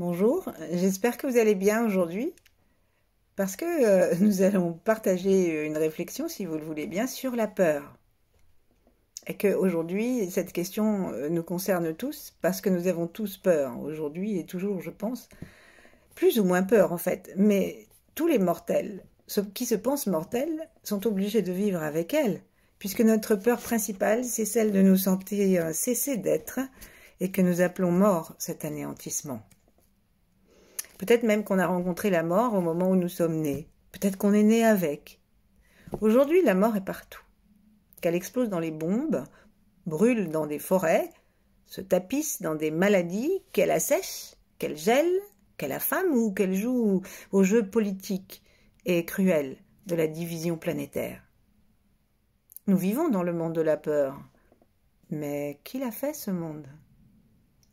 Bonjour, j'espère que vous allez bien aujourd'hui parce que euh, nous allons partager euh, une réflexion, si vous le voulez bien, sur la peur. Et qu'aujourd'hui, cette question euh, nous concerne tous parce que nous avons tous peur, aujourd'hui et toujours, je pense, plus ou moins peur en fait, mais tous les mortels sauf qui se pensent mortels sont obligés de vivre avec elle, puisque notre peur principale, c'est celle de nous sentir cesser d'être et que nous appelons mort cet anéantissement. Peut-être même qu'on a rencontré la mort au moment où nous sommes nés. Peut-être qu'on est né avec. Aujourd'hui, la mort est partout. Qu'elle explose dans les bombes, brûle dans des forêts, se tapisse dans des maladies, qu'elle assèche, qu'elle gèle, qu'elle affame ou qu'elle joue au jeu politique et cruel de la division planétaire. Nous vivons dans le monde de la peur. Mais qui l'a fait ce monde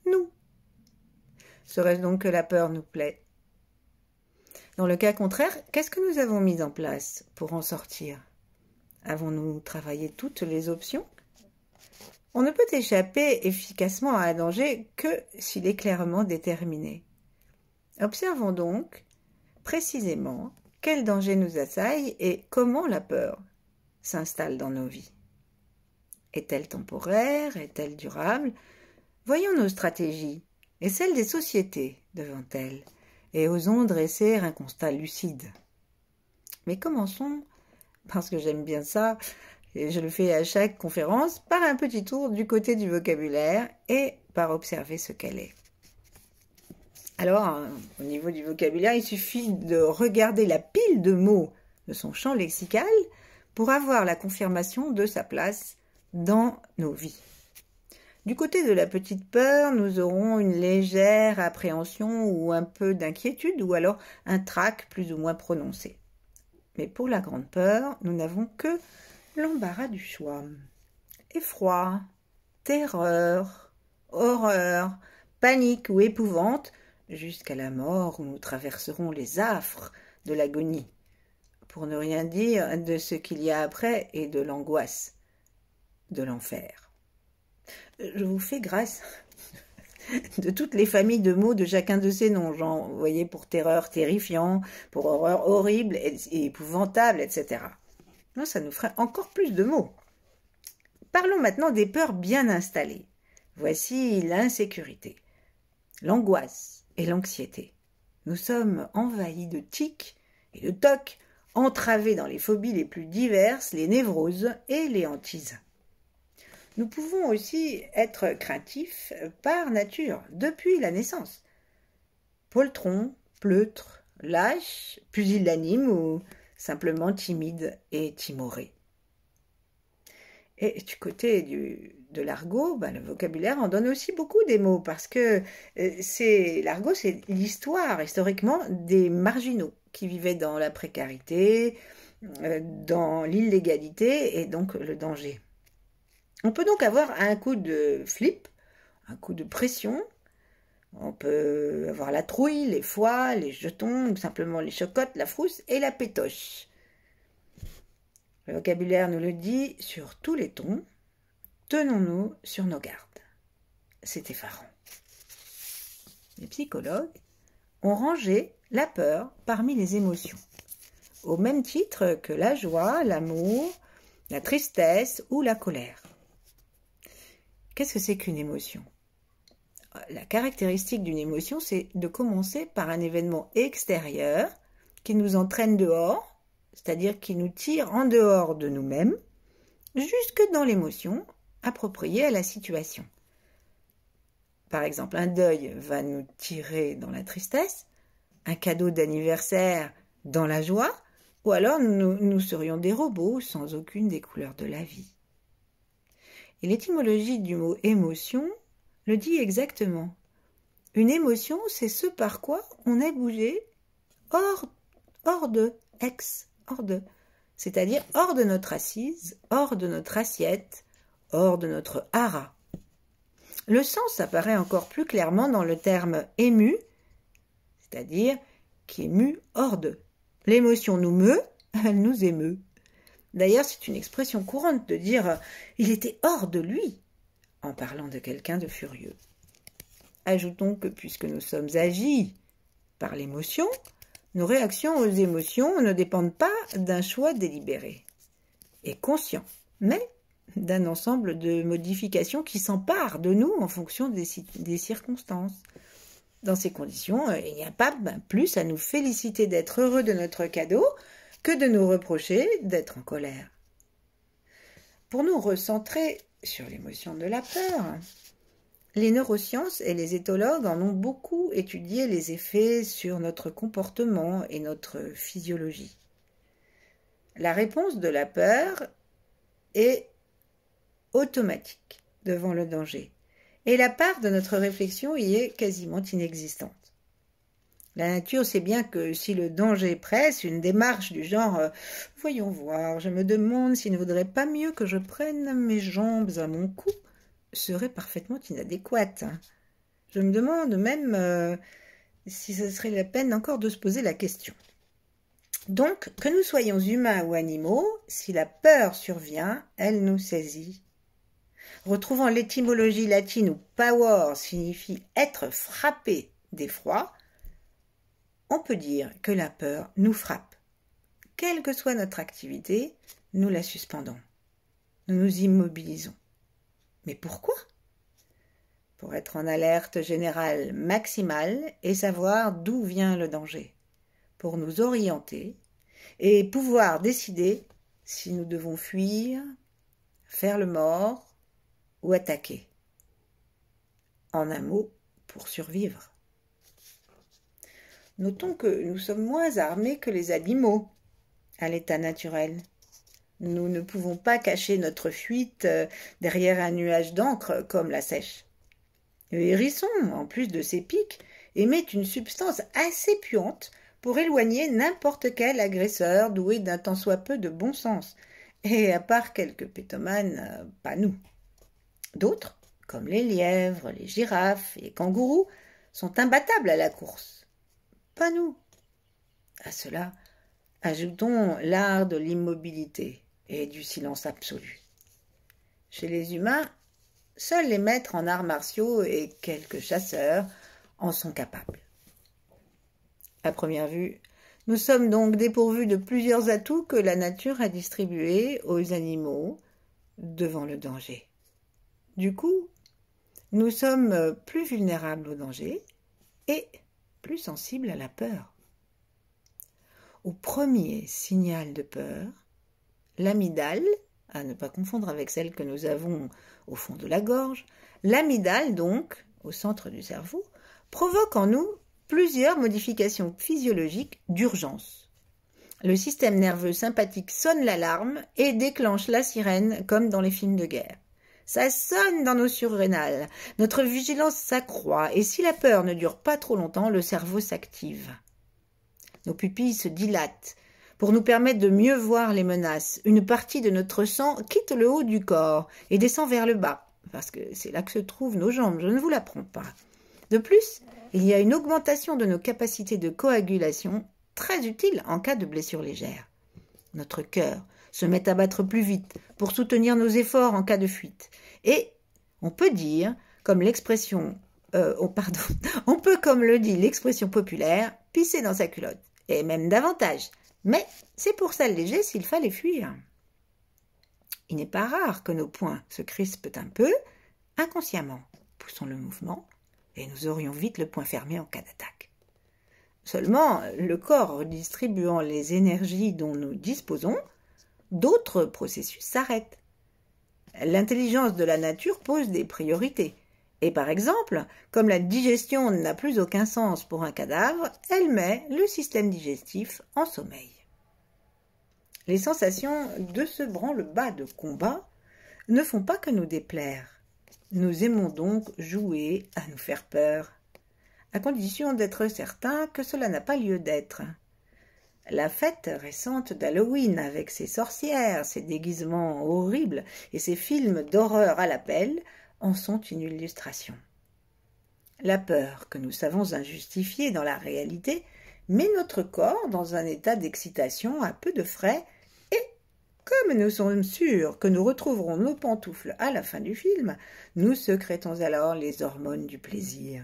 Nous. Serait-ce donc que la peur nous plaît Dans le cas contraire, qu'est-ce que nous avons mis en place pour en sortir Avons-nous travaillé toutes les options On ne peut échapper efficacement à un danger que s'il est clairement déterminé. Observons donc précisément quel danger nous assaille et comment la peur s'installe dans nos vies. Est-elle temporaire Est-elle durable Voyons nos stratégies et celle des sociétés devant elle, et osons dresser un constat lucide. Mais commençons, parce que j'aime bien ça, et je le fais à chaque conférence, par un petit tour du côté du vocabulaire et par observer ce qu'elle est. Alors, euh, au niveau du vocabulaire, il suffit de regarder la pile de mots de son champ lexical pour avoir la confirmation de sa place dans nos vies. Du côté de la petite peur, nous aurons une légère appréhension ou un peu d'inquiétude ou alors un trac plus ou moins prononcé. Mais pour la grande peur, nous n'avons que l'embarras du choix. Effroi, terreur, horreur, panique ou épouvante, jusqu'à la mort où nous traverserons les affres de l'agonie, pour ne rien dire de ce qu'il y a après et de l'angoisse, de l'enfer je vous fais grâce de toutes les familles de mots de chacun de ces noms, genre, vous voyez, pour terreur, terrifiant, pour horreur, horrible, et, épouvantable, etc. Non, ça nous ferait encore plus de mots. Parlons maintenant des peurs bien installées. Voici l'insécurité, l'angoisse et l'anxiété. Nous sommes envahis de tics et de tocs, entravés dans les phobies les plus diverses, les névroses et les hantises. Nous pouvons aussi être craintifs par nature, depuis la naissance. Poltron, pleutre, lâche, pusillanime ou simplement timide et timoré. Et du côté de l'argot, ben, le vocabulaire en donne aussi beaucoup des mots parce que euh, c'est l'argot, c'est l'histoire historiquement des marginaux qui vivaient dans la précarité, euh, dans l'illégalité et donc le danger. On peut donc avoir un coup de flip, un coup de pression. On peut avoir la trouille, les foies, les jetons, ou simplement les chocottes, la frousse et la pétoche. Le vocabulaire nous le dit sur tous les tons. Tenons-nous sur nos gardes. C'est effarant. Les psychologues ont rangé la peur parmi les émotions, au même titre que la joie, l'amour, la tristesse ou la colère. Qu'est-ce que c'est qu'une émotion La caractéristique d'une émotion, c'est de commencer par un événement extérieur qui nous entraîne dehors, c'est-à-dire qui nous tire en dehors de nous-mêmes, jusque dans l'émotion appropriée à la situation. Par exemple, un deuil va nous tirer dans la tristesse, un cadeau d'anniversaire dans la joie, ou alors nous, nous serions des robots sans aucune des couleurs de la vie. Et l'étymologie du mot émotion le dit exactement. Une émotion, c'est ce par quoi on est bougé hors, hors de, ex, hors de, c'est-à-dire hors de notre assise, hors de notre assiette, hors de notre hara. Le sens apparaît encore plus clairement dans le terme ému, c'est-à-dire qui est hors de. L'émotion nous meut, elle nous émeut. D'ailleurs, c'est une expression courante de dire euh, il était hors de lui en parlant de quelqu'un de furieux. Ajoutons que puisque nous sommes agis par l'émotion, nos réactions aux émotions ne dépendent pas d'un choix délibéré et conscient, mais d'un ensemble de modifications qui s'emparent de nous en fonction des, des circonstances. Dans ces conditions, euh, il n'y a pas ben, plus à nous féliciter d'être heureux de notre cadeau que de nous reprocher d'être en colère. Pour nous recentrer sur l'émotion de la peur, les neurosciences et les éthologues en ont beaucoup étudié les effets sur notre comportement et notre physiologie. La réponse de la peur est automatique devant le danger, et la part de notre réflexion y est quasiment inexistante. La nature sait bien que si le danger presse, une démarche du genre euh, Voyons voir, je me demande s'il ne vaudrait pas mieux que je prenne mes jambes à mon cou serait parfaitement inadéquate. Je me demande même euh, si ce serait la peine encore de se poser la question. Donc, que nous soyons humains ou animaux, si la peur survient, elle nous saisit. Retrouvant l'étymologie latine où power signifie être frappé d'effroi, on peut dire que la peur nous frappe. Quelle que soit notre activité, nous la suspendons. Nous nous immobilisons. Mais pourquoi Pour être en alerte générale maximale et savoir d'où vient le danger. Pour nous orienter et pouvoir décider si nous devons fuir, faire le mort ou attaquer. En un mot, pour survivre. Notons que nous sommes moins armés que les animaux à l'état naturel. Nous ne pouvons pas cacher notre fuite euh, derrière un nuage d'encre comme la sèche. Le hérisson, en plus de ses pics, émet une substance assez puante pour éloigner n'importe quel agresseur doué d'un tant soit peu de bon sens, et à part quelques pétomanes, euh, pas nous. D'autres, comme les lièvres, les girafes et les kangourous, sont imbattables à la course pas nous. À cela, ajoutons l'art de l'immobilité et du silence absolu. Chez les humains, seuls les maîtres en arts martiaux et quelques chasseurs en sont capables. À première vue, nous sommes donc dépourvus de plusieurs atouts que la nature a distribués aux animaux devant le danger. Du coup, nous sommes plus vulnérables au danger et plus sensible à la peur. Au premier signal de peur, l'amidale, à ne pas confondre avec celle que nous avons au fond de la gorge, l'amidale donc, au centre du cerveau, provoque en nous plusieurs modifications physiologiques d'urgence. Le système nerveux sympathique sonne l'alarme et déclenche la sirène comme dans les films de guerre. Ça sonne dans nos surrénales. Notre vigilance s'accroît et si la peur ne dure pas trop longtemps, le cerveau s'active. Nos pupilles se dilatent pour nous permettre de mieux voir les menaces. Une partie de notre sang quitte le haut du corps et descend vers le bas, parce que c'est là que se trouvent nos jambes, je ne vous l'apprends pas. De plus, il y a une augmentation de nos capacités de coagulation, très utile en cas de blessure légère. Notre cœur se mettent à battre plus vite pour soutenir nos efforts en cas de fuite. Et on peut dire, comme l'expression, euh, oh pardon, on peut, comme le dit l'expression populaire, pisser dans sa culotte, et même davantage. Mais c'est pour s'alléger s'il fallait fuir. Il n'est pas rare que nos poings se crispent un peu, inconsciemment. Poussons le mouvement, et nous aurions vite le poing fermé en cas d'attaque. Seulement, le corps redistribuant les énergies dont nous disposons d'autres processus s'arrêtent. L'intelligence de la nature pose des priorités. Et par exemple, comme la digestion n'a plus aucun sens pour un cadavre, elle met le système digestif en sommeil. Les sensations de ce branle-bas de combat ne font pas que nous déplaire. Nous aimons donc jouer à nous faire peur, à condition d'être certain que cela n'a pas lieu d'être. La fête récente d'Halloween avec ses sorcières, ses déguisements horribles et ses films d'horreur à l'appel en sont une illustration. La peur que nous savons injustifiée dans la réalité met notre corps dans un état d'excitation à peu de frais et, comme nous sommes sûrs que nous retrouverons nos pantoufles à la fin du film, nous secrétons alors les hormones du plaisir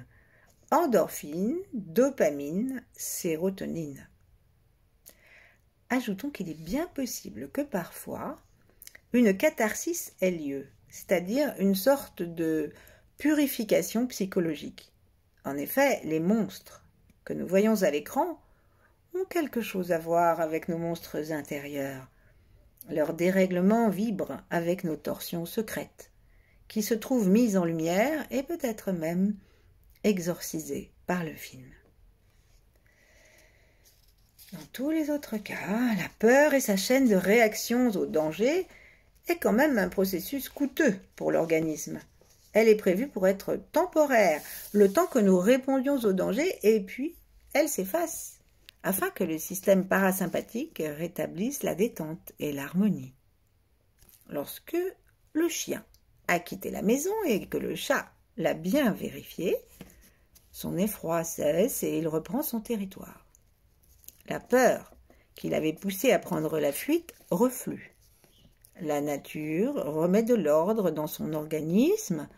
endorphine, dopamine, sérotonine ajoutons qu'il est bien possible que parfois une catharsis ait lieu, c'est-à-dire une sorte de purification psychologique. En effet, les monstres que nous voyons à l'écran ont quelque chose à voir avec nos monstres intérieurs. Leur dérèglement vibre avec nos torsions secrètes, qui se trouvent mises en lumière et peut-être même exorcisées par le film. Dans tous les autres cas, la peur et sa chaîne de réactions au danger est quand même un processus coûteux pour l'organisme. Elle est prévue pour être temporaire, le temps que nous répondions au danger, et puis elle s'efface, afin que le système parasympathique rétablisse la détente et l'harmonie. Lorsque le chien a quitté la maison et que le chat l'a bien vérifié, son effroi cesse et il reprend son territoire. La peur qui l'avait poussé à prendre la fuite reflue. La nature remet de l'ordre dans son organisme.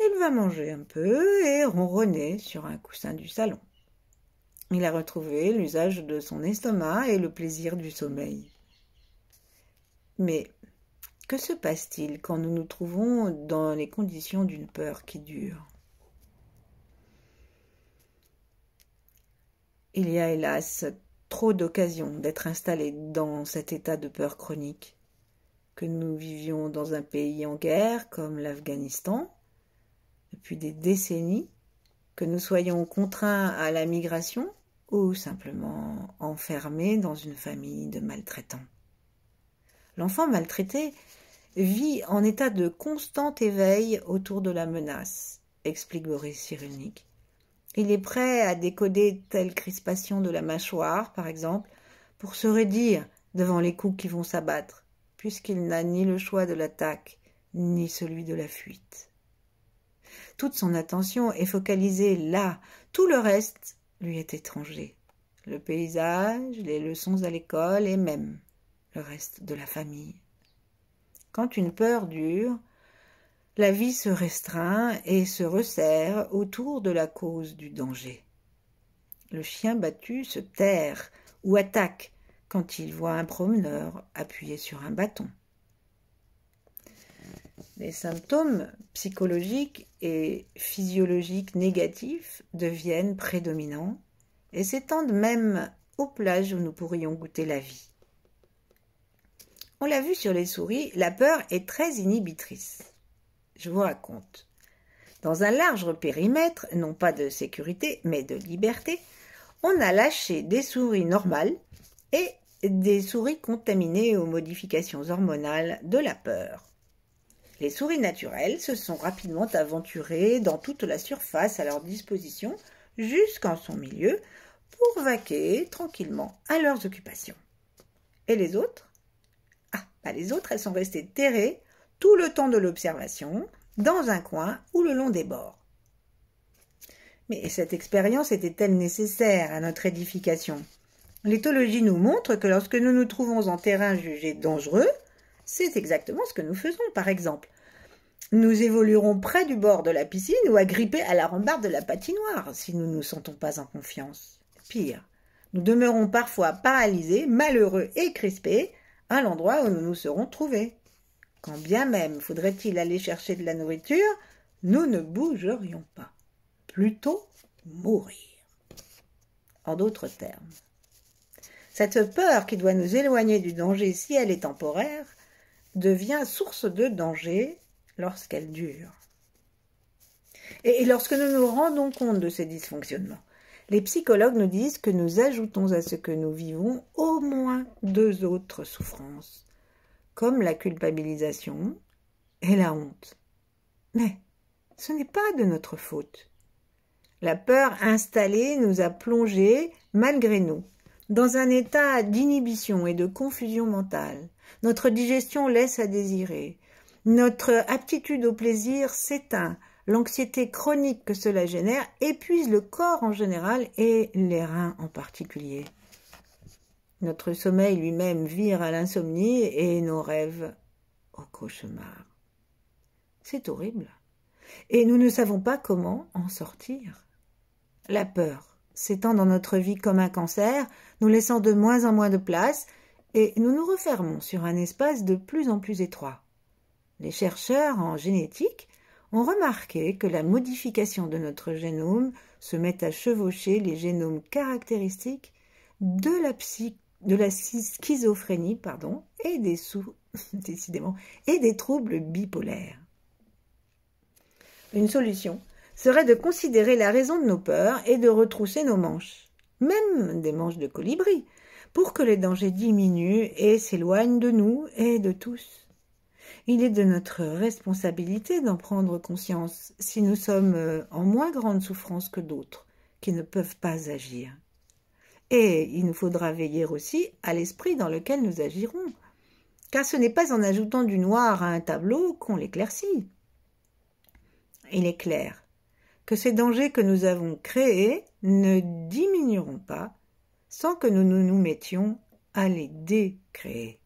Il va manger un peu et ronronner sur un coussin du salon. Il a retrouvé l'usage de son estomac et le plaisir du sommeil. Mais que se passe-t-il quand nous nous trouvons dans les conditions d'une peur qui dure Il y a hélas trop d'occasions d'être installé dans cet état de peur chronique. Que nous vivions dans un pays en guerre comme l'Afghanistan, depuis des décennies, que nous soyons contraints à la migration ou simplement enfermés dans une famille de maltraitants. L'enfant maltraité vit en état de constant éveil autour de la menace, explique Boris Cyrulnik, il est prêt à décoder telle crispation de la mâchoire, par exemple, pour se redire devant les coups qui vont s'abattre, puisqu'il n'a ni le choix de l'attaque, ni celui de la fuite. Toute son attention est focalisée là, tout le reste lui est étranger. Le paysage, les leçons à l'école et même le reste de la famille. Quand une peur dure, la vie se restreint et se resserre autour de la cause du danger. Le chien battu se terre ou attaque quand il voit un promeneur appuyé sur un bâton. Les symptômes psychologiques et physiologiques négatifs deviennent prédominants et s'étendent même aux plages où nous pourrions goûter la vie. On l'a vu sur les souris, la peur est très inhibitrice. Je vous raconte. Dans un large périmètre, non pas de sécurité, mais de liberté, on a lâché des souris normales et des souris contaminées aux modifications hormonales de la peur. Les souris naturelles se sont rapidement aventurées dans toute la surface à leur disposition jusqu'en son milieu pour vaquer tranquillement à leurs occupations. Et les autres Ah, bah les autres, elles sont restées terrées tout le temps de l'observation, dans un coin ou le long des bords. Mais cette expérience était-elle nécessaire à notre édification L'éthologie nous montre que lorsque nous nous trouvons en terrain jugé dangereux, c'est exactement ce que nous faisons, par exemple. Nous évoluerons près du bord de la piscine ou agrippés à la rambarde de la patinoire si nous ne nous sentons pas en confiance. Pire, nous demeurons parfois paralysés, malheureux et crispés à l'endroit où nous nous serons trouvés quand bien même faudrait-il aller chercher de la nourriture, nous ne bougerions pas. Plutôt mourir. En d'autres termes. Cette peur qui doit nous éloigner du danger si elle est temporaire devient source de danger lorsqu'elle dure. Et lorsque nous nous rendons compte de ces dysfonctionnements, les psychologues nous disent que nous ajoutons à ce que nous vivons au moins deux autres souffrances comme la culpabilisation et la honte. Mais ce n'est pas de notre faute. La peur installée nous a plongés, malgré nous, dans un état d'inhibition et de confusion mentale. Notre digestion laisse à désirer. Notre aptitude au plaisir s'éteint. L'anxiété chronique que cela génère épuise le corps en général et les reins en particulier. Notre sommeil lui-même vire à l'insomnie et nos rêves au cauchemar. C'est horrible. Et nous ne savons pas comment en sortir. La peur s'étend dans notre vie comme un cancer, nous laissant de moins en moins de place, et nous nous refermons sur un espace de plus en plus étroit. Les chercheurs en génétique ont remarqué que la modification de notre génome se met à chevaucher les génomes caractéristiques de la psychologie de la schizophrénie, pardon, et des sous, décidément, et des troubles bipolaires. Une solution serait de considérer la raison de nos peurs et de retrousser nos manches, même des manches de colibri, pour que les dangers diminuent et s'éloignent de nous et de tous. Il est de notre responsabilité d'en prendre conscience si nous sommes en moins grande souffrance que d'autres qui ne peuvent pas agir. Et il nous faudra veiller aussi à l'esprit dans lequel nous agirons, car ce n'est pas en ajoutant du noir à un tableau qu'on l'éclaircit. Il est clair que ces dangers que nous avons créés ne diminueront pas sans que nous nous mettions à les décréer.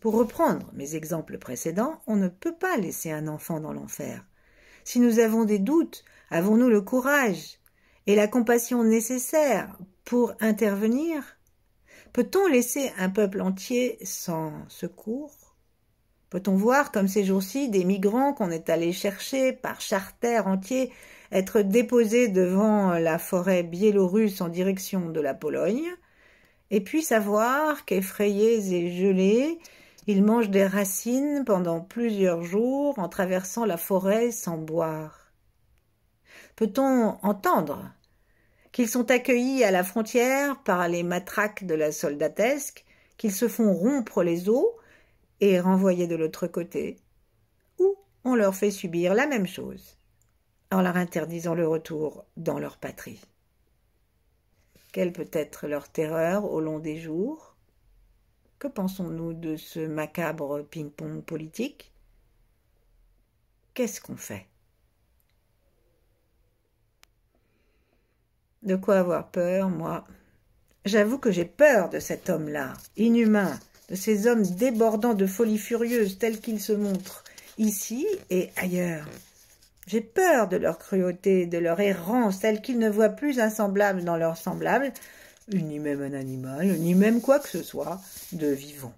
Pour reprendre mes exemples précédents, on ne peut pas laisser un enfant dans l'enfer. Si nous avons des doutes, avons-nous le courage et la compassion nécessaire pour intervenir Peut-on laisser un peuple entier sans secours Peut-on voir, comme ces jours-ci, des migrants qu'on est allé chercher par charter entier être déposés devant la forêt biélorusse en direction de la Pologne, et puis savoir qu'effrayés et gelés, ils mangent des racines pendant plusieurs jours en traversant la forêt sans boire peut-on entendre qu'ils sont accueillis à la frontière par les matraques de la soldatesque, qu'ils se font rompre les os et renvoyer de l'autre côté, ou on leur fait subir la même chose en leur interdisant le retour dans leur patrie. Quelle peut être leur terreur au long des jours Que pensons-nous de ce macabre ping-pong politique Qu'est-ce qu'on fait De quoi avoir peur, moi J'avoue que j'ai peur de cet homme-là, inhumain, de ces hommes débordants de folie furieuse tels qu'ils se montrent, ici et ailleurs. J'ai peur de leur cruauté, de leur errance, telle qu'ils ne voient plus un semblable dans leur semblable, ni même un animal, ni même quoi que ce soit de vivant.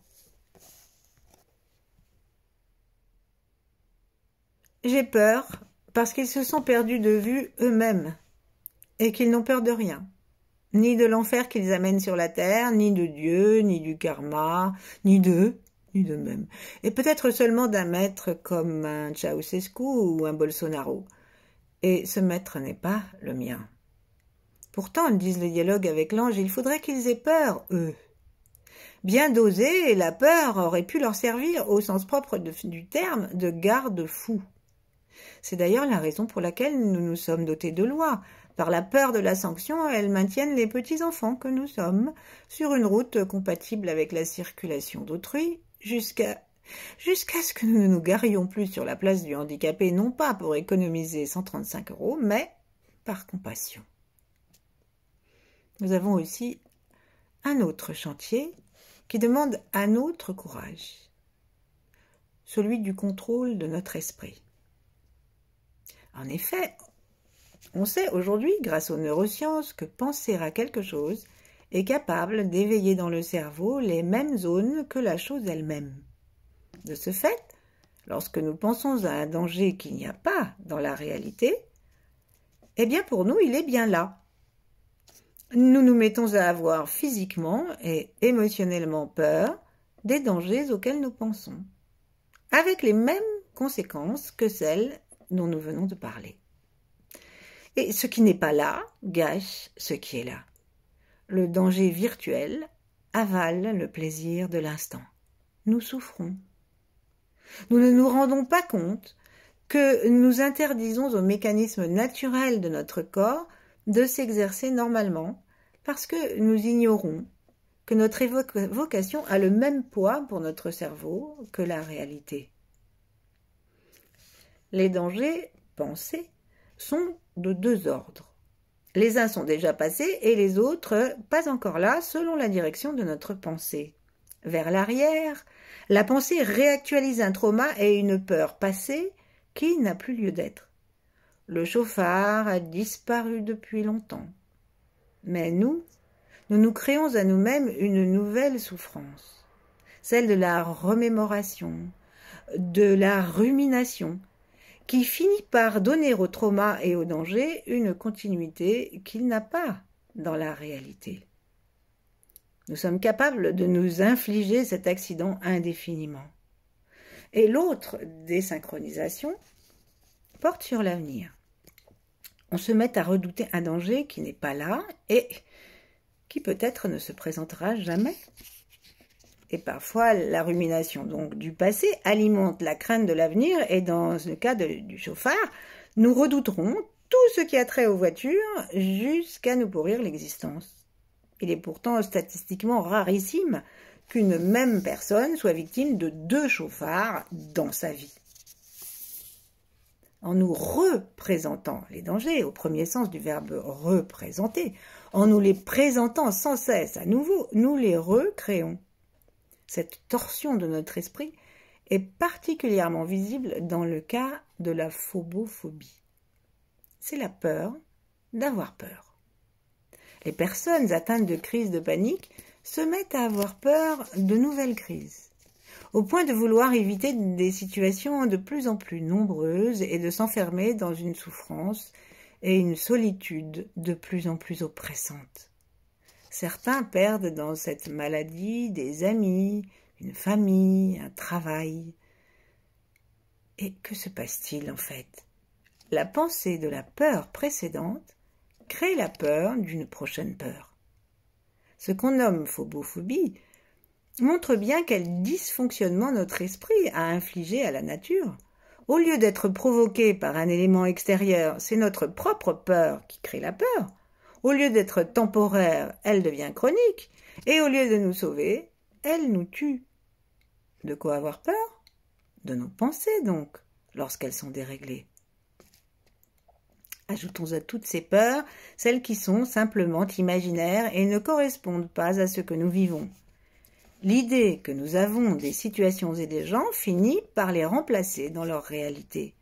J'ai peur parce qu'ils se sont perdus de vue eux-mêmes, et qu'ils n'ont peur de rien, ni de l'enfer qu'ils amènent sur la terre, ni de Dieu, ni du karma, ni d'eux, ni d'eux-mêmes, et peut-être seulement d'un maître comme un Ceausescu ou un Bolsonaro. Et ce maître n'est pas le mien. Pourtant, disent les dialogues avec l'ange, il faudrait qu'ils aient peur, eux. Bien doser, la peur aurait pu leur servir, au sens propre du terme, de garde-fou. C'est d'ailleurs la raison pour laquelle nous nous sommes dotés de lois, par la peur de la sanction, elles maintiennent les petits-enfants que nous sommes sur une route compatible avec la circulation d'autrui jusqu'à jusqu'à ce que nous ne nous garions plus sur la place du handicapé, non pas pour économiser 135 euros, mais par compassion. Nous avons aussi un autre chantier qui demande un autre courage, celui du contrôle de notre esprit. En effet, on sait aujourd'hui, grâce aux neurosciences, que penser à quelque chose est capable d'éveiller dans le cerveau les mêmes zones que la chose elle-même. De ce fait, lorsque nous pensons à un danger qu'il n'y a pas dans la réalité, eh bien pour nous il est bien là. Nous nous mettons à avoir physiquement et émotionnellement peur des dangers auxquels nous pensons, avec les mêmes conséquences que celles dont nous venons de parler et ce qui n'est pas là gâche ce qui est là. Le danger virtuel avale le plaisir de l'instant. Nous souffrons. Nous ne nous rendons pas compte que nous interdisons au mécanisme naturel de notre corps de s'exercer normalement parce que nous ignorons que notre vocation a le même poids pour notre cerveau que la réalité. Les dangers pensés sont de deux ordres. Les uns sont déjà passés et les autres pas encore là selon la direction de notre pensée. Vers l'arrière, la pensée réactualise un trauma et une peur passée qui n'a plus lieu d'être. Le chauffard a disparu depuis longtemps. Mais nous, nous nous créons à nous-mêmes une nouvelle souffrance, celle de la remémoration, de la rumination, qui finit par donner au trauma et au danger une continuité qu'il n'a pas dans la réalité. Nous sommes capables de nous infliger cet accident indéfiniment. Et l'autre désynchronisation porte sur l'avenir. On se met à redouter un danger qui n'est pas là et qui peut-être ne se présentera jamais. Et parfois, la rumination donc du passé alimente la crainte de l'avenir et dans le cas du chauffard, nous redouterons tout ce qui a trait aux voitures jusqu'à nous pourrir l'existence. Il est pourtant statistiquement rarissime qu'une même personne soit victime de deux chauffards dans sa vie. En nous représentant les dangers, au premier sens du verbe représenter, en nous les présentant sans cesse à nouveau, nous les recréons. Cette torsion de notre esprit est particulièrement visible dans le cas de la phobophobie. C'est la peur d'avoir peur. Les personnes atteintes de crises de panique se mettent à avoir peur de nouvelles crises, au point de vouloir éviter des situations de plus en plus nombreuses et de s'enfermer dans une souffrance et une solitude de plus en plus oppressantes. Certains perdent dans cette maladie des amis, une famille, un travail. Et que se passe-t-il en fait La pensée de la peur précédente crée la peur d'une prochaine peur. Ce qu'on nomme phobophobie montre bien quel dysfonctionnement notre esprit a infligé à la nature. Au lieu d'être provoqué par un élément extérieur, c'est notre propre peur qui crée la peur. Au lieu d'être temporaire, elle devient chronique, et au lieu de nous sauver, elle nous tue. De quoi avoir peur De nos pensées, donc, lorsqu'elles sont déréglées. Ajoutons à toutes ces peurs celles qui sont simplement imaginaires et ne correspondent pas à ce que nous vivons. L'idée que nous avons des situations et des gens finit par les remplacer dans leur réalité.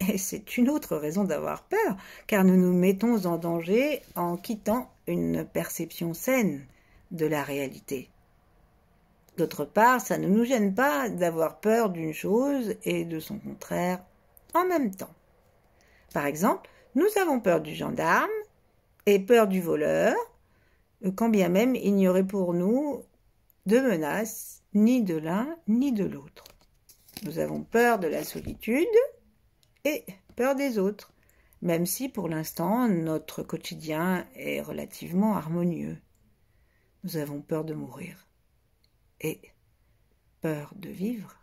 Et c'est une autre raison d'avoir peur, car nous nous mettons en danger en quittant une perception saine de la réalité. D'autre part, ça ne nous gêne pas d'avoir peur d'une chose et de son contraire en même temps. Par exemple, nous avons peur du gendarme et peur du voleur, quand bien même il n'y aurait pour nous de menaces, ni de l'un ni de l'autre. Nous avons peur de la solitude, et peur des autres, même si pour l'instant notre quotidien est relativement harmonieux. Nous avons peur de mourir et peur de vivre.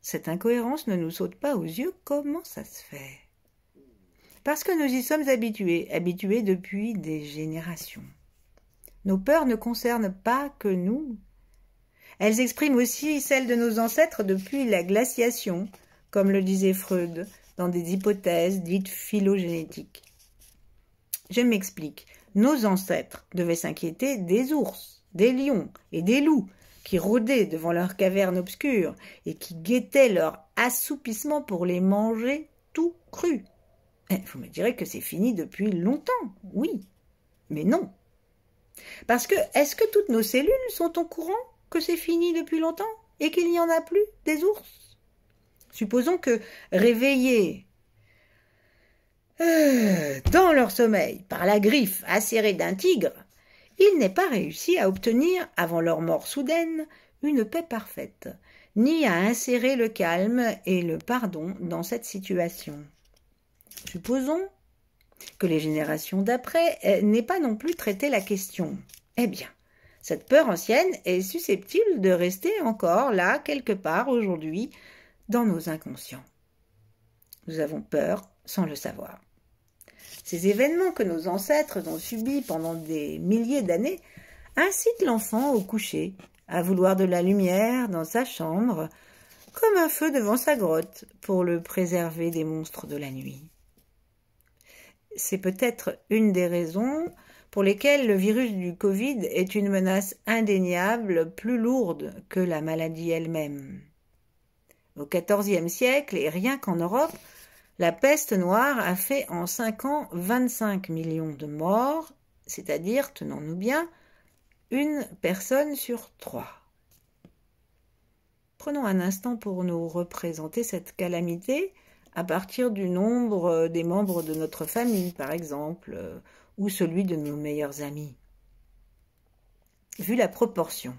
Cette incohérence ne nous saute pas aux yeux, comment ça se fait Parce que nous y sommes habitués, habitués depuis des générations. Nos peurs ne concernent pas que nous. Elles expriment aussi celles de nos ancêtres depuis la glaciation, comme le disait Freud, dans des hypothèses dites phylogénétiques. Je m'explique. Nos ancêtres devaient s'inquiéter des ours, des lions et des loups qui rôdaient devant leurs cavernes obscures et qui guettaient leur assoupissement pour les manger tout cru. Eh, vous me direz que c'est fini depuis longtemps, oui, mais non. Parce que est-ce que toutes nos cellules sont au courant que c'est fini depuis longtemps et qu'il n'y en a plus des ours Supposons que réveillés euh, dans leur sommeil par la griffe acérée d'un tigre, ils n'aient pas réussi à obtenir, avant leur mort soudaine, une paix parfaite, ni à insérer le calme et le pardon dans cette situation. Supposons que les générations d'après euh, n'aient pas non plus traité la question. Eh bien, cette peur ancienne est susceptible de rester encore là quelque part aujourd'hui dans nos inconscients. Nous avons peur sans le savoir. Ces événements que nos ancêtres ont subis pendant des milliers d'années incitent l'enfant au coucher, à vouloir de la lumière dans sa chambre, comme un feu devant sa grotte, pour le préserver des monstres de la nuit. C'est peut-être une des raisons pour lesquelles le virus du Covid est une menace indéniable plus lourde que la maladie elle-même au XIVe siècle, et rien qu'en Europe, la peste noire a fait en 5 ans 25 millions de morts, c'est-à-dire, tenons-nous bien, une personne sur trois. Prenons un instant pour nous représenter cette calamité à partir du nombre des membres de notre famille, par exemple, euh, ou celui de nos meilleurs amis. Vu la proportion,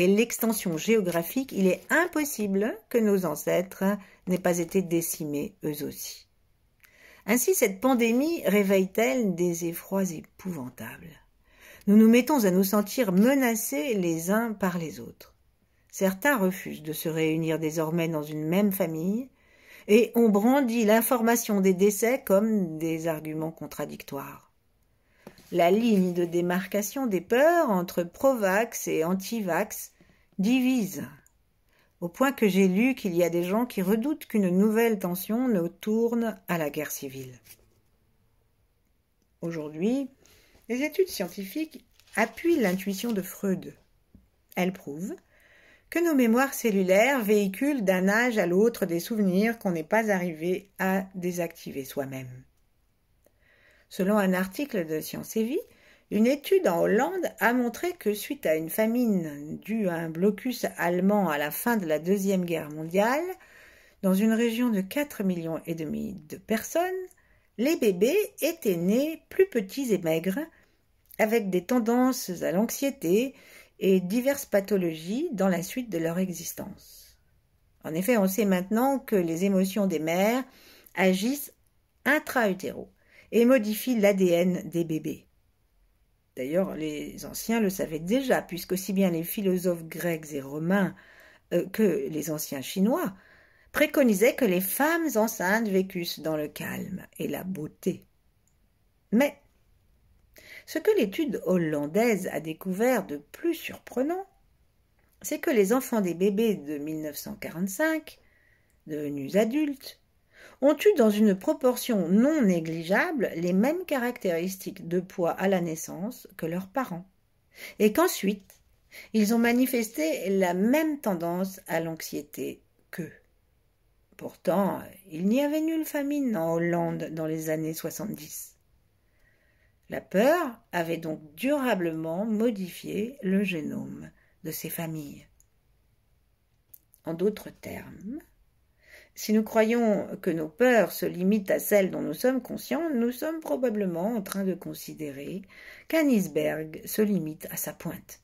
et l'extension géographique, il est impossible que nos ancêtres n'aient pas été décimés eux aussi. Ainsi, cette pandémie réveille-t-elle des effrois épouvantables Nous nous mettons à nous sentir menacés les uns par les autres. Certains refusent de se réunir désormais dans une même famille et ont brandit l'information des décès comme des arguments contradictoires. La ligne de démarcation des peurs entre Provax et Antivax divise, au point que j'ai lu qu'il y a des gens qui redoutent qu'une nouvelle tension ne tourne à la guerre civile. Aujourd'hui, les études scientifiques appuient l'intuition de Freud. Elles prouvent que nos mémoires cellulaires véhiculent d'un âge à l'autre des souvenirs qu'on n'est pas arrivé à désactiver soi-même. Selon un article de Science et Vie, une étude en Hollande a montré que suite à une famine due à un blocus allemand à la fin de la Deuxième Guerre mondiale, dans une région de 4,5 millions et demi de personnes, les bébés étaient nés plus petits et maigres, avec des tendances à l'anxiété et diverses pathologies dans la suite de leur existence. En effet, on sait maintenant que les émotions des mères agissent intra utéraux et modifie l'ADN des bébés. D'ailleurs, les anciens le savaient déjà, puisque aussi bien les philosophes grecs et romains euh, que les anciens chinois préconisaient que les femmes enceintes vécussent dans le calme et la beauté. Mais ce que l'étude hollandaise a découvert de plus surprenant, c'est que les enfants des bébés de 1945, devenus adultes, ont eu dans une proportion non négligeable les mêmes caractéristiques de poids à la naissance que leurs parents, et qu'ensuite ils ont manifesté la même tendance à l'anxiété qu'eux. Pourtant, il n'y avait nulle famine en Hollande dans les années 70. La peur avait donc durablement modifié le génome de ces familles. En d'autres termes, si nous croyons que nos peurs se limitent à celles dont nous sommes conscients, nous sommes probablement en train de considérer qu'un iceberg se limite à sa pointe.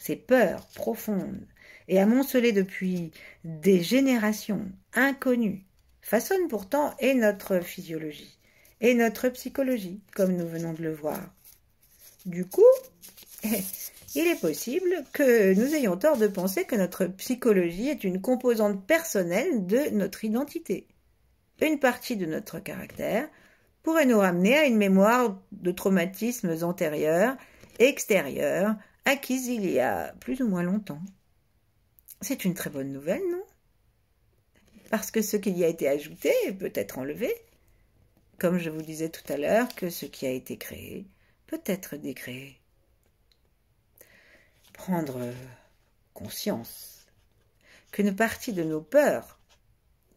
Ces peurs profondes et amoncelées depuis des générations inconnues façonnent pourtant et notre physiologie et notre psychologie, comme nous venons de le voir. Du coup, il est possible que nous ayons tort de penser que notre psychologie est une composante personnelle de notre identité. Une partie de notre caractère pourrait nous ramener à une mémoire de traumatismes antérieurs, extérieurs, acquis il y a plus ou moins longtemps. C'est une très bonne nouvelle, non Parce que ce qui y a été ajouté peut être enlevé, comme je vous disais tout à l'heure que ce qui a été créé peut être décréé prendre euh, conscience qu'une partie de nos peurs,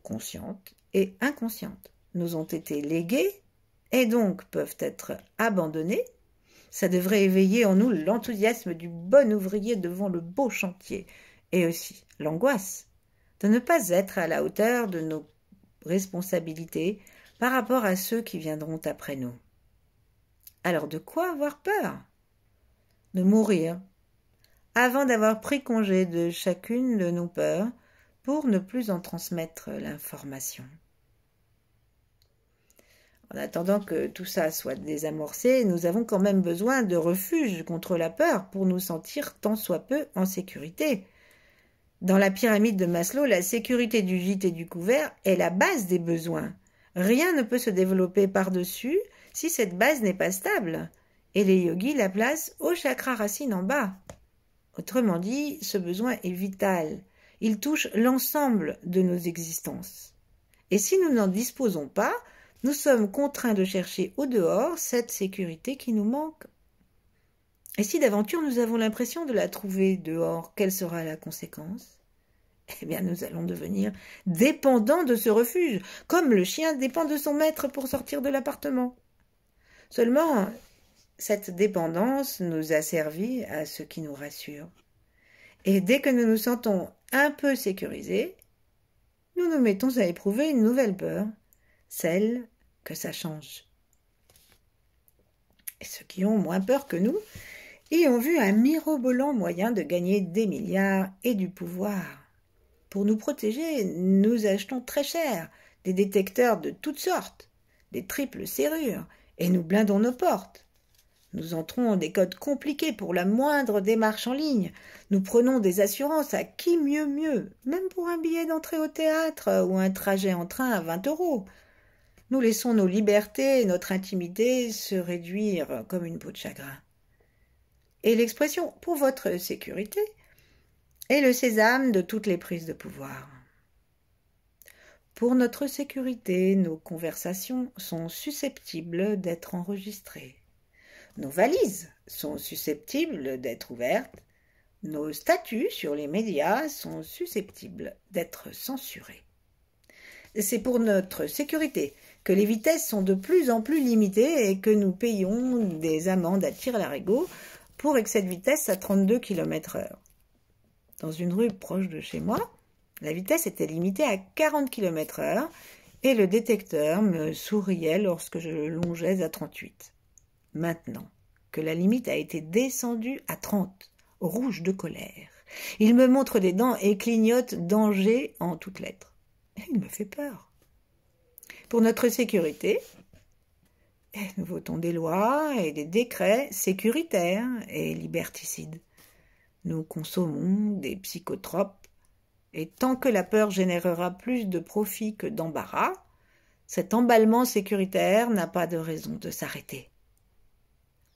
conscientes et inconscientes, nous ont été léguées et donc peuvent être abandonnées, ça devrait éveiller en nous l'enthousiasme du bon ouvrier devant le beau chantier et aussi l'angoisse de ne pas être à la hauteur de nos responsabilités par rapport à ceux qui viendront après nous. Alors de quoi avoir peur De mourir avant d'avoir pris congé de chacune de nos peurs pour ne plus en transmettre l'information. En attendant que tout ça soit désamorcé, nous avons quand même besoin de refuge contre la peur pour nous sentir tant soit peu en sécurité. Dans la pyramide de Maslow, la sécurité du gîte et du couvert est la base des besoins. Rien ne peut se développer par-dessus si cette base n'est pas stable. Et les yogis la placent au chakra racine en bas. Autrement dit, ce besoin est vital. Il touche l'ensemble de nos existences. Et si nous n'en disposons pas, nous sommes contraints de chercher au dehors cette sécurité qui nous manque. Et si d'aventure nous avons l'impression de la trouver dehors, quelle sera la conséquence Eh bien, nous allons devenir dépendants de ce refuge, comme le chien dépend de son maître pour sortir de l'appartement. Seulement, cette dépendance nous a servi à ce qui nous rassure. Et dès que nous nous sentons un peu sécurisés, nous nous mettons à éprouver une nouvelle peur, celle que ça change. Et ceux qui ont moins peur que nous y ont vu un mirobolant moyen de gagner des milliards et du pouvoir. Pour nous protéger, nous achetons très cher des détecteurs de toutes sortes, des triples serrures, et nous blindons nos portes. Nous entrons dans des codes compliqués pour la moindre démarche en ligne. Nous prenons des assurances à qui mieux mieux, même pour un billet d'entrée au théâtre ou un trajet en train à 20 euros. Nous laissons nos libertés et notre intimité se réduire comme une peau de chagrin. Et l'expression pour votre sécurité est le sésame de toutes les prises de pouvoir. Pour notre sécurité, nos conversations sont susceptibles d'être enregistrées. Nos valises sont susceptibles d'être ouvertes. Nos statuts sur les médias sont susceptibles d'être censurés. C'est pour notre sécurité que les vitesses sont de plus en plus limitées et que nous payons des amendes à tir larigot pour excès de vitesse à 32 km heure. Dans une rue proche de chez moi, la vitesse était limitée à 40 km heure et le détecteur me souriait lorsque je longeais à 38 maintenant que la limite a été descendue à trente, rouge de colère. Il me montre des dents et clignote danger en toutes lettres. Il me fait peur. Pour notre sécurité, eh, nous votons des lois et des décrets sécuritaires et liberticides. Nous consommons des psychotropes, et tant que la peur générera plus de profit que d'embarras, cet emballement sécuritaire n'a pas de raison de s'arrêter.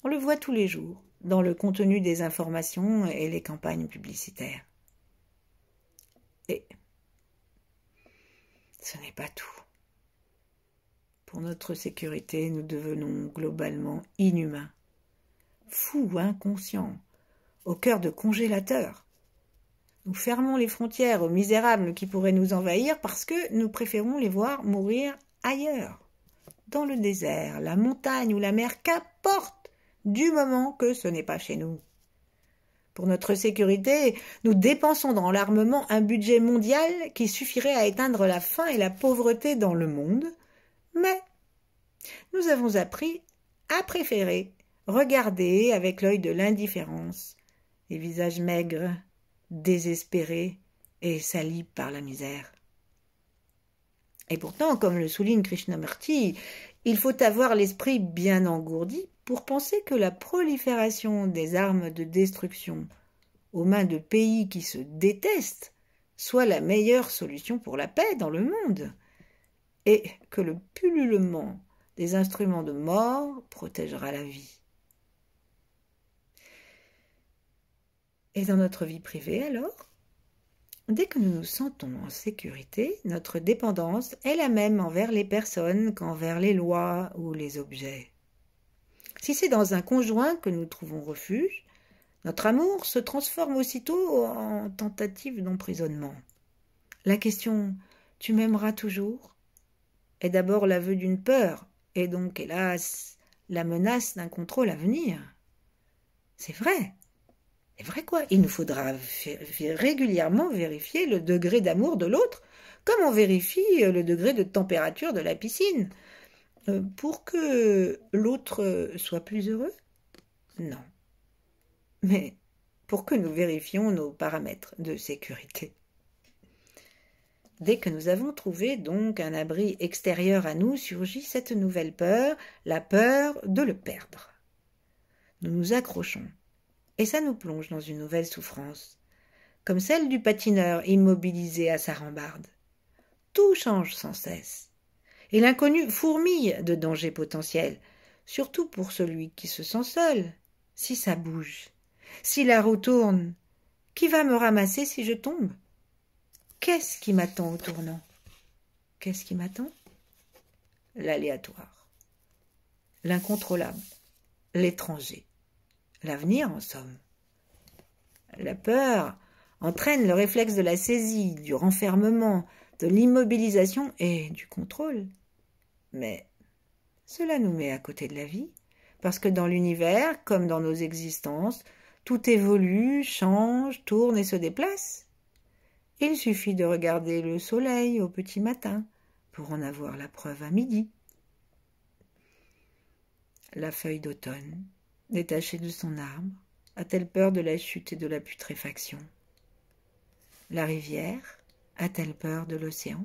On le voit tous les jours dans le contenu des informations et les campagnes publicitaires. Et ce n'est pas tout. Pour notre sécurité, nous devenons globalement inhumains, fous, inconscients, au cœur de congélateurs. Nous fermons les frontières aux misérables qui pourraient nous envahir parce que nous préférons les voir mourir ailleurs, dans le désert, la montagne ou la mer, qu'importe du moment que ce n'est pas chez nous. Pour notre sécurité, nous dépensons dans l'armement un budget mondial qui suffirait à éteindre la faim et la pauvreté dans le monde, mais nous avons appris à préférer regarder avec l'œil de l'indifférence les visages maigres, désespérés et salis par la misère. Et pourtant, comme le souligne Krishnamurti, il faut avoir l'esprit bien engourdi pour penser que la prolifération des armes de destruction aux mains de pays qui se détestent soit la meilleure solution pour la paix dans le monde, et que le pullulement des instruments de mort protégera la vie. Et dans notre vie privée alors Dès que nous nous sentons en sécurité, notre dépendance est la même envers les personnes qu'envers les lois ou les objets. Si c'est dans un conjoint que nous trouvons refuge, notre amour se transforme aussitôt en tentative d'emprisonnement. La question Tu m'aimeras toujours est d'abord l'aveu d'une peur, et donc, hélas, la menace d'un contrôle à venir. C'est vrai. C'est vrai quoi Il nous faudra régulièrement vérifier le degré d'amour de l'autre, comme on vérifie le degré de température de la piscine. Euh, pour que l'autre soit plus heureux Non. Mais pour que nous vérifions nos paramètres de sécurité. Dès que nous avons trouvé donc un abri extérieur à nous, surgit cette nouvelle peur, la peur de le perdre. Nous nous accrochons, et ça nous plonge dans une nouvelle souffrance, comme celle du patineur immobilisé à sa rambarde. Tout change sans cesse et l'inconnu fourmille de dangers potentiels, surtout pour celui qui se sent seul. Si ça bouge, si la roue tourne, qui va me ramasser si je tombe Qu'est-ce qui m'attend au tournant Qu'est-ce qui m'attend L'aléatoire, l'incontrôlable, l'étranger, l'avenir en somme. La peur entraîne le réflexe de la saisie, du renfermement, de l'immobilisation et du contrôle. Mais cela nous met à côté de la vie, parce que dans l'univers, comme dans nos existences, tout évolue, change, tourne et se déplace. Il suffit de regarder le soleil au petit matin pour en avoir la preuve à midi. La feuille d'automne, détachée de son arbre, a-t-elle peur de la chute et de la putréfaction La rivière a-t-elle peur de l'océan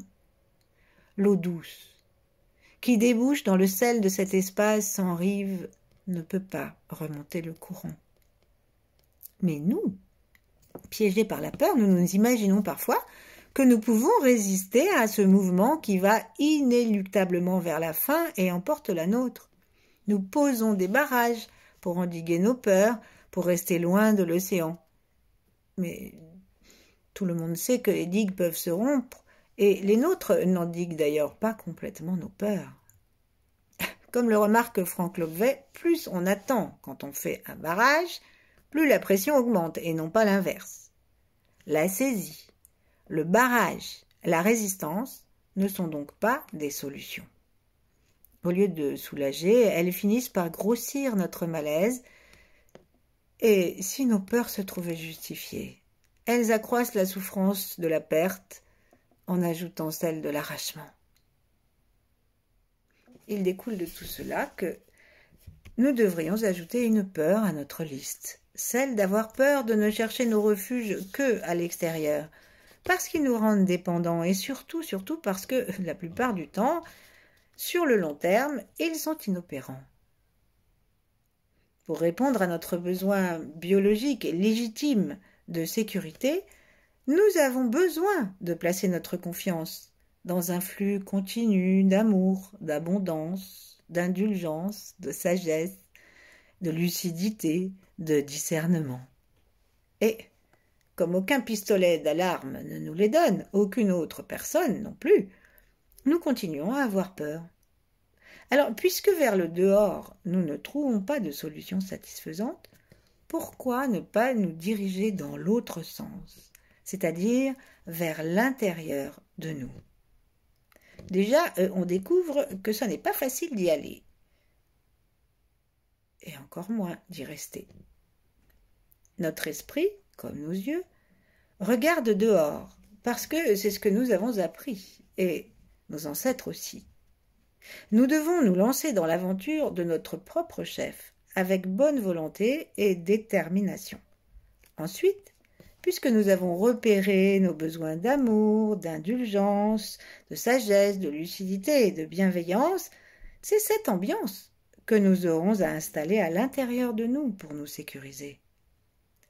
L'eau douce qui débouche dans le sel de cet espace sans rive ne peut pas remonter le courant. Mais nous, piégés par la peur, nous nous imaginons parfois que nous pouvons résister à ce mouvement qui va inéluctablement vers la fin et emporte la nôtre. Nous posons des barrages pour endiguer nos peurs, pour rester loin de l'océan. Mais tout le monde sait que les digues peuvent se rompre et les nôtres n'indiquent d'ailleurs pas complètement nos peurs. Comme le remarque Franck Lobvet, plus on attend quand on fait un barrage, plus la pression augmente et non pas l'inverse. La saisie, le barrage, la résistance ne sont donc pas des solutions. Au lieu de soulager, elles finissent par grossir notre malaise. Et si nos peurs se trouvaient justifiées, elles accroissent la souffrance de la perte en ajoutant celle de l'arrachement. Il découle de tout cela que nous devrions ajouter une peur à notre liste, celle d'avoir peur de ne chercher nos refuges que à l'extérieur, parce qu'ils nous rendent dépendants et surtout, surtout parce que, la plupart du temps, sur le long terme, ils sont inopérants. Pour répondre à notre besoin biologique et légitime de sécurité, nous avons besoin de placer notre confiance dans un flux continu d'amour, d'abondance, d'indulgence, de sagesse, de lucidité, de discernement. Et, comme aucun pistolet d'alarme ne nous les donne, aucune autre personne non plus, nous continuons à avoir peur. Alors, puisque vers le dehors, nous ne trouvons pas de solution satisfaisante, pourquoi ne pas nous diriger dans l'autre sens c'est-à-dire vers l'intérieur de nous. Déjà, euh, on découvre que ce n'est pas facile d'y aller, et encore moins d'y rester. Notre esprit, comme nos yeux, regarde dehors, parce que c'est ce que nous avons appris, et nos ancêtres aussi. Nous devons nous lancer dans l'aventure de notre propre chef, avec bonne volonté et détermination. Ensuite, puisque nous avons repéré nos besoins d'amour, d'indulgence, de sagesse, de lucidité et de bienveillance, c'est cette ambiance que nous aurons à installer à l'intérieur de nous pour nous sécuriser.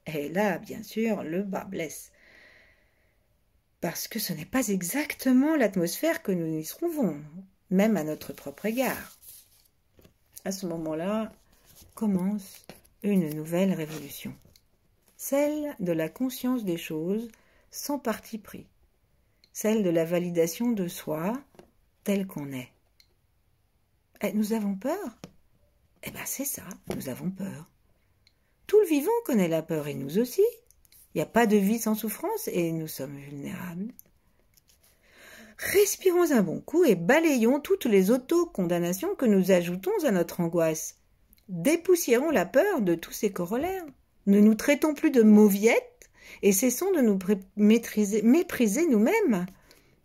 Et là, bien sûr, le bas blesse. Parce que ce n'est pas exactement l'atmosphère que nous y trouvons, même à notre propre égard. À ce moment-là, commence une nouvelle révolution celle de la conscience des choses sans parti pris, celle de la validation de soi tel qu'on est. Eh, nous avons peur Eh bien c'est ça, nous avons peur. Tout le vivant connaît la peur et nous aussi. Il n'y a pas de vie sans souffrance et nous sommes vulnérables. Respirons un bon coup et balayons toutes les autocondamnations que nous ajoutons à notre angoisse. Dépoussiérons la peur de tous ses corollaires. Ne nous traitons plus de mauviettes et cessons de nous mépriser nous-mêmes.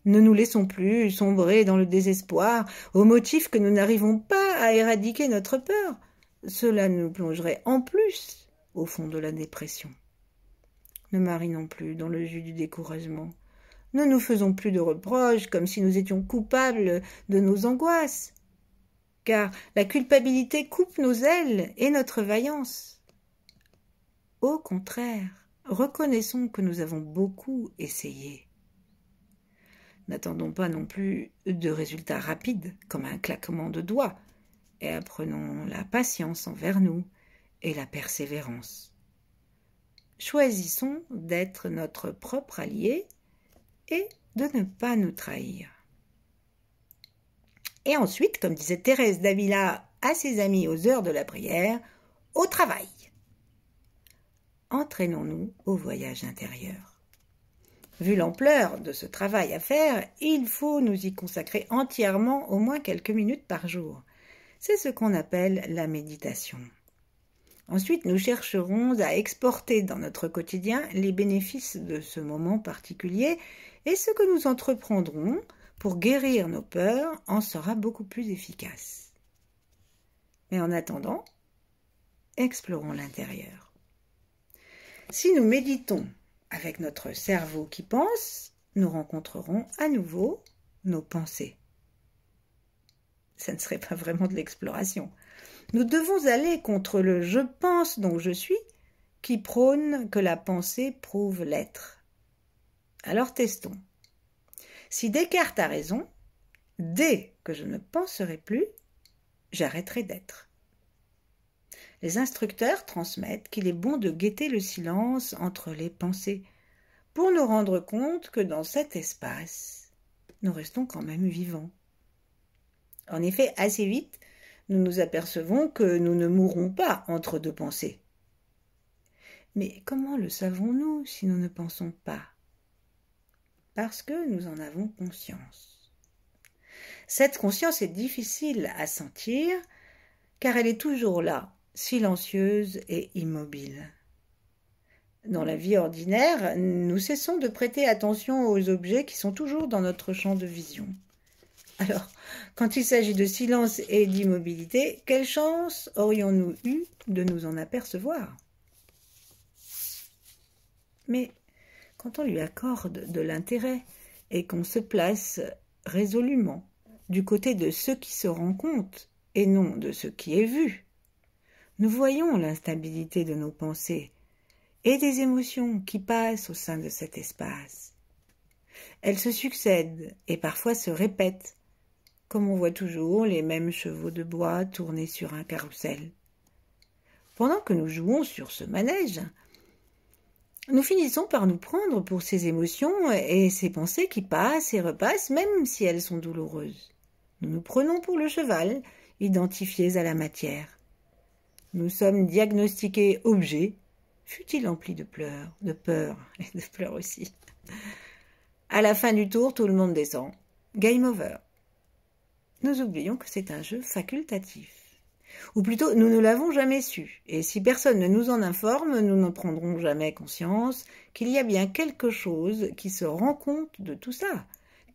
Ne nous laissons plus sombrer dans le désespoir au motif que nous n'arrivons pas à éradiquer notre peur. Cela nous plongerait en plus au fond de la dépression. Ne marinons plus dans le jus du découragement. Ne nous faisons plus de reproches comme si nous étions coupables de nos angoisses. Car la culpabilité coupe nos ailes et notre vaillance. Au contraire, reconnaissons que nous avons beaucoup essayé. N'attendons pas non plus de résultats rapides comme un claquement de doigts, et apprenons la patience envers nous et la persévérance. Choisissons d'être notre propre allié et de ne pas nous trahir. Et ensuite, comme disait Thérèse d'Avila à ses amis aux heures de la prière, au travail entraînons-nous au voyage intérieur. Vu l'ampleur de ce travail à faire, il faut nous y consacrer entièrement au moins quelques minutes par jour. C'est ce qu'on appelle la méditation. Ensuite, nous chercherons à exporter dans notre quotidien les bénéfices de ce moment particulier et ce que nous entreprendrons pour guérir nos peurs en sera beaucoup plus efficace. Mais en attendant, explorons l'intérieur. Si nous méditons avec notre cerveau qui pense, nous rencontrerons à nouveau nos pensées. Ça ne serait pas vraiment de l'exploration. Nous devons aller contre le je pense donc je suis qui prône que la pensée prouve l'être. Alors testons. Si Descartes a raison, dès que je ne penserai plus, j'arrêterai d'être. Les instructeurs transmettent qu'il est bon de guetter le silence entre les pensées, pour nous rendre compte que dans cet espace, nous restons quand même vivants. En effet, assez vite, nous nous apercevons que nous ne mourrons pas entre deux pensées. Mais comment le savons-nous si nous ne pensons pas Parce que nous en avons conscience. Cette conscience est difficile à sentir, car elle est toujours là, silencieuse et immobile. Dans la vie ordinaire, nous cessons de prêter attention aux objets qui sont toujours dans notre champ de vision. Alors, quand il s'agit de silence et d'immobilité, quelle chance aurions-nous eu de nous en apercevoir Mais quand on lui accorde de l'intérêt et qu'on se place résolument du côté de ce qui se rend compte et non de ce qui est vu, nous voyons l'instabilité de nos pensées et des émotions qui passent au sein de cet espace. Elles se succèdent et parfois se répètent, comme on voit toujours les mêmes chevaux de bois tourner sur un carrousel. Pendant que nous jouons sur ce manège, nous finissons par nous prendre pour ces émotions et ces pensées qui passent et repassent, même si elles sont douloureuses. Nous nous prenons pour le cheval, identifiés à la matière. Nous sommes diagnostiqués objets, fut-il empli de pleurs, de peurs et de pleurs aussi. À la fin du tour, tout le monde descend. Game over. Nous oublions que c'est un jeu facultatif. Ou plutôt, nous ne l'avons jamais su, et si personne ne nous en informe, nous n'en prendrons jamais conscience qu'il y a bien quelque chose qui se rend compte de tout ça,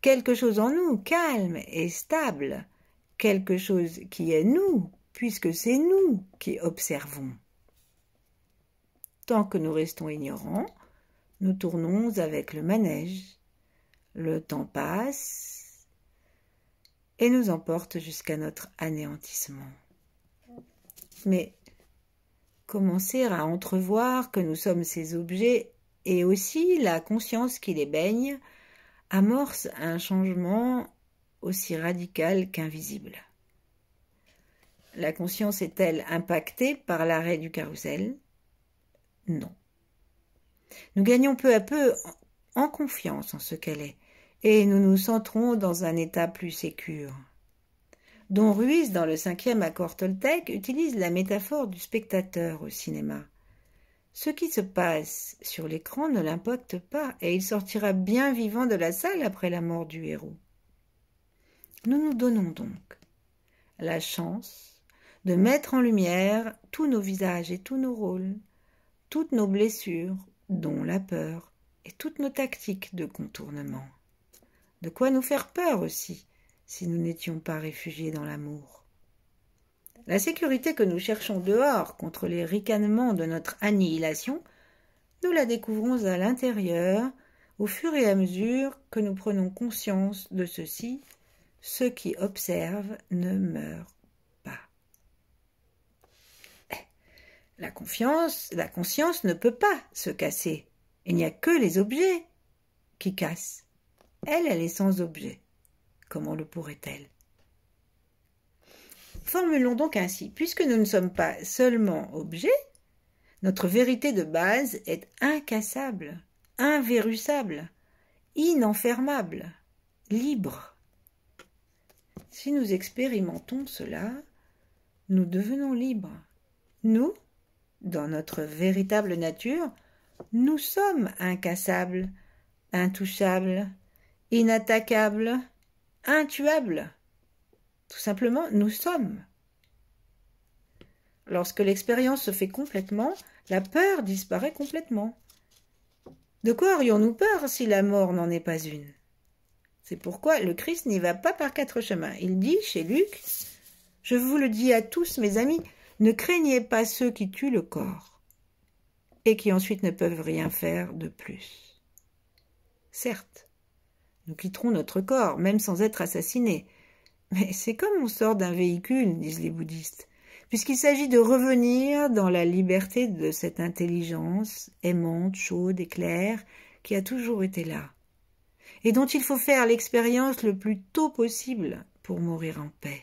quelque chose en nous, calme et stable, quelque chose qui est nous, puisque c'est nous qui observons. Tant que nous restons ignorants, nous tournons avec le manège. Le temps passe et nous emporte jusqu'à notre anéantissement. Mais commencer à entrevoir que nous sommes ces objets et aussi la conscience qui les baigne amorce un changement aussi radical qu'invisible. La conscience est-elle impactée par l'arrêt du carrousel Non. Nous gagnons peu à peu en confiance en ce qu'elle est, et nous nous sentons dans un état plus sécur. Don Ruiz, dans le cinquième accord Toltec, utilise la métaphore du spectateur au cinéma. Ce qui se passe sur l'écran ne l'impacte pas, et il sortira bien vivant de la salle après la mort du héros. Nous nous donnons donc la chance de mettre en lumière tous nos visages et tous nos rôles, toutes nos blessures, dont la peur, et toutes nos tactiques de contournement. De quoi nous faire peur aussi, si nous n'étions pas réfugiés dans l'amour. La sécurité que nous cherchons dehors contre les ricanements de notre annihilation, nous la découvrons à l'intérieur, au fur et à mesure que nous prenons conscience de ceci, ceux qui observent ne meurent La confiance, la conscience ne peut pas se casser. Il n'y a que les objets qui cassent. Elle, elle est sans objet. Comment le pourrait-elle Formulons donc ainsi, puisque nous ne sommes pas seulement objets, notre vérité de base est incassable, invérussable, inenfermable, libre. Si nous expérimentons cela, nous devenons libres. Nous, dans notre véritable nature, nous sommes incassables, intouchables, inattaquables, intuables. Tout simplement, nous sommes. Lorsque l'expérience se fait complètement, la peur disparaît complètement. De quoi aurions-nous peur si la mort n'en est pas une C'est pourquoi le Christ n'y va pas par quatre chemins. Il dit chez Luc Je vous le dis à tous, mes amis, ne craignez pas ceux qui tuent le corps et qui ensuite ne peuvent rien faire de plus. Certes, nous quitterons notre corps, même sans être assassinés. Mais c'est comme on sort d'un véhicule, disent les bouddhistes, puisqu'il s'agit de revenir dans la liberté de cette intelligence aimante, chaude et claire, qui a toujours été là, et dont il faut faire l'expérience le plus tôt possible pour mourir en paix.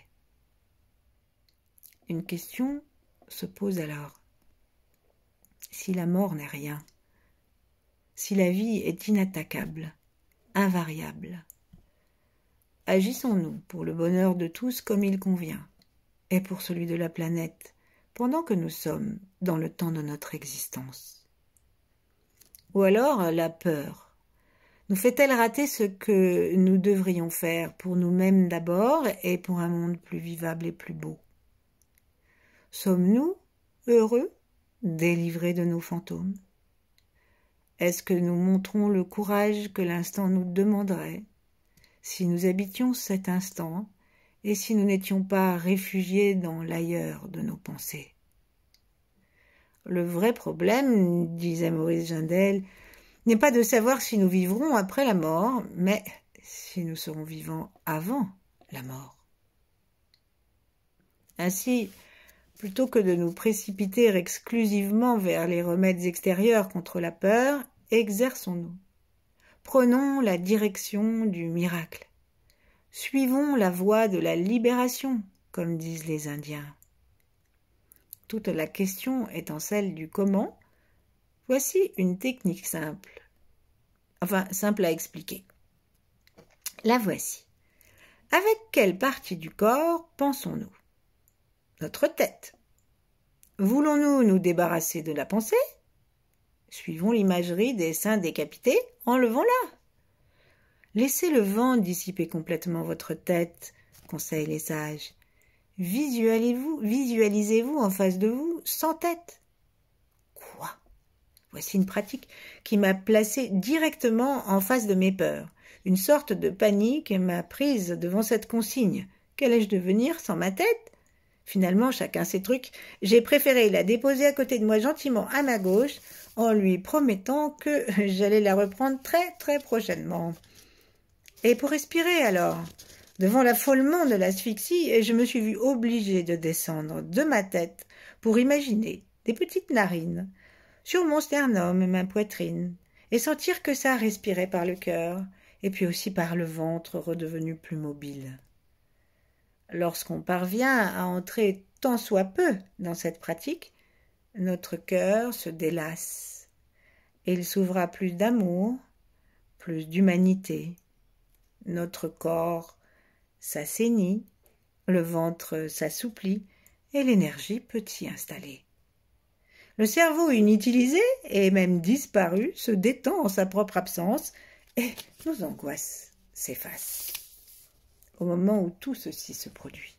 Une question se pose alors. Si la mort n'est rien, si la vie est inattaquable, invariable, agissons-nous pour le bonheur de tous comme il convient, et pour celui de la planète, pendant que nous sommes dans le temps de notre existence Ou alors la peur nous fait-elle rater ce que nous devrions faire pour nous-mêmes d'abord et pour un monde plus vivable et plus beau Sommes-nous heureux, délivrés de nos fantômes Est-ce que nous montrons le courage que l'instant nous demanderait si nous habitions cet instant et si nous n'étions pas réfugiés dans l'ailleurs de nos pensées Le vrai problème, disait Maurice Jindel, n'est pas de savoir si nous vivrons après la mort, mais si nous serons vivants avant la mort. Ainsi, plutôt que de nous précipiter exclusivement vers les remèdes extérieurs contre la peur, exerçons-nous. Prenons la direction du miracle. Suivons la voie de la libération, comme disent les Indiens. Toute la question étant celle du comment, voici une technique simple. Enfin, simple à expliquer. La voici. Avec quelle partie du corps pensons-nous notre tête. Voulons-nous nous débarrasser de la pensée Suivons l'imagerie des saints décapités, enlevons-la. Laissez le vent dissiper complètement votre tête, conseillent les sages. Visualisez-vous visualisez en face de vous sans tête. Quoi Voici une pratique qui m'a placée directement en face de mes peurs. Une sorte de panique m'a prise devant cette consigne. Qu'allais-je devenir sans ma tête Finalement, chacun ses trucs, j'ai préféré la déposer à côté de moi gentiment à ma gauche, en lui promettant que j'allais la reprendre très très prochainement. Et pour respirer alors Devant l'affolement de l'asphyxie, je me suis vue obligée de descendre de ma tête pour imaginer des petites narines sur mon sternum et ma poitrine, et sentir que ça respirait par le cœur, et puis aussi par le ventre redevenu plus mobile. Lorsqu'on parvient à entrer tant soit peu dans cette pratique, notre cœur se délasse et il s'ouvra plus d'amour, plus d'humanité. Notre corps s'assainit, le ventre s'assouplit et l'énergie peut s'y installer. Le cerveau inutilisé et même disparu se détend en sa propre absence et nos angoisses s'effacent moment où tout ceci se produit.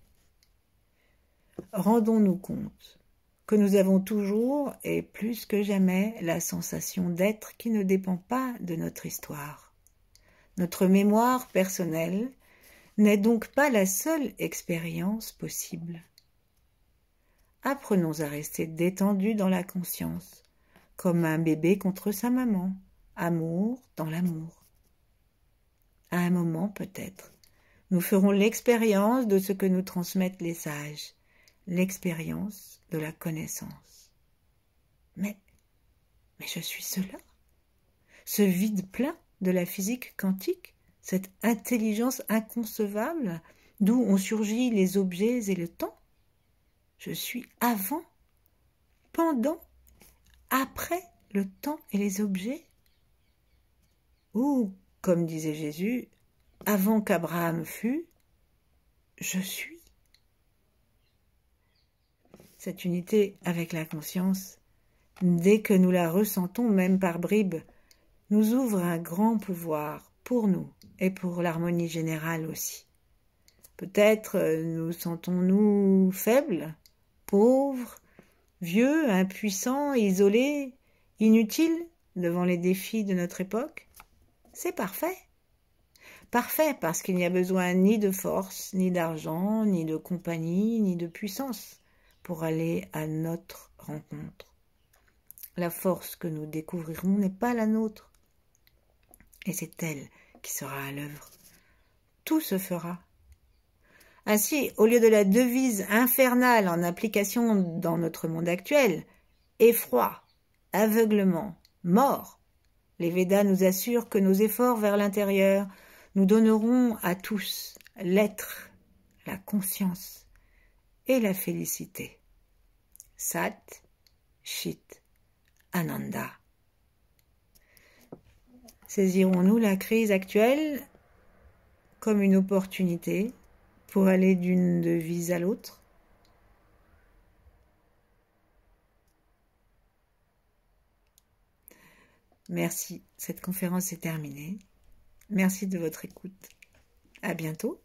Rendons-nous compte que nous avons toujours et plus que jamais la sensation d'être qui ne dépend pas de notre histoire. Notre mémoire personnelle n'est donc pas la seule expérience possible. Apprenons à rester détendus dans la conscience, comme un bébé contre sa maman, amour dans l'amour. À un moment peut-être, nous ferons l'expérience de ce que nous transmettent les sages, l'expérience de la connaissance. Mais, mais je suis cela. Ce vide plein de la physique quantique, cette intelligence inconcevable d'où ont surgi les objets et le temps. Je suis avant, pendant, après le temps et les objets. Ou, comme disait Jésus, avant qu'Abraham fût, je suis. Cette unité avec la conscience, dès que nous la ressentons, même par bribes, nous ouvre un grand pouvoir pour nous et pour l'harmonie générale aussi. Peut-être euh, nous sentons-nous faibles, pauvres, vieux, impuissants, isolés, inutiles devant les défis de notre époque. C'est parfait parfait parce qu'il n'y a besoin ni de force, ni d'argent, ni de compagnie, ni de puissance pour aller à notre rencontre. La force que nous découvrirons n'est pas la nôtre, et c'est elle qui sera à l'œuvre. Tout se fera. Ainsi, au lieu de la devise infernale en application dans notre monde actuel, effroi, aveuglement, mort, les Védas nous assurent que nos efforts vers l'intérieur nous donnerons à tous l'être, la conscience et la félicité. Sat, Chit, Ananda. Saisirons-nous la crise actuelle comme une opportunité pour aller d'une devise à l'autre Merci, cette conférence est terminée. Merci de votre écoute. À bientôt.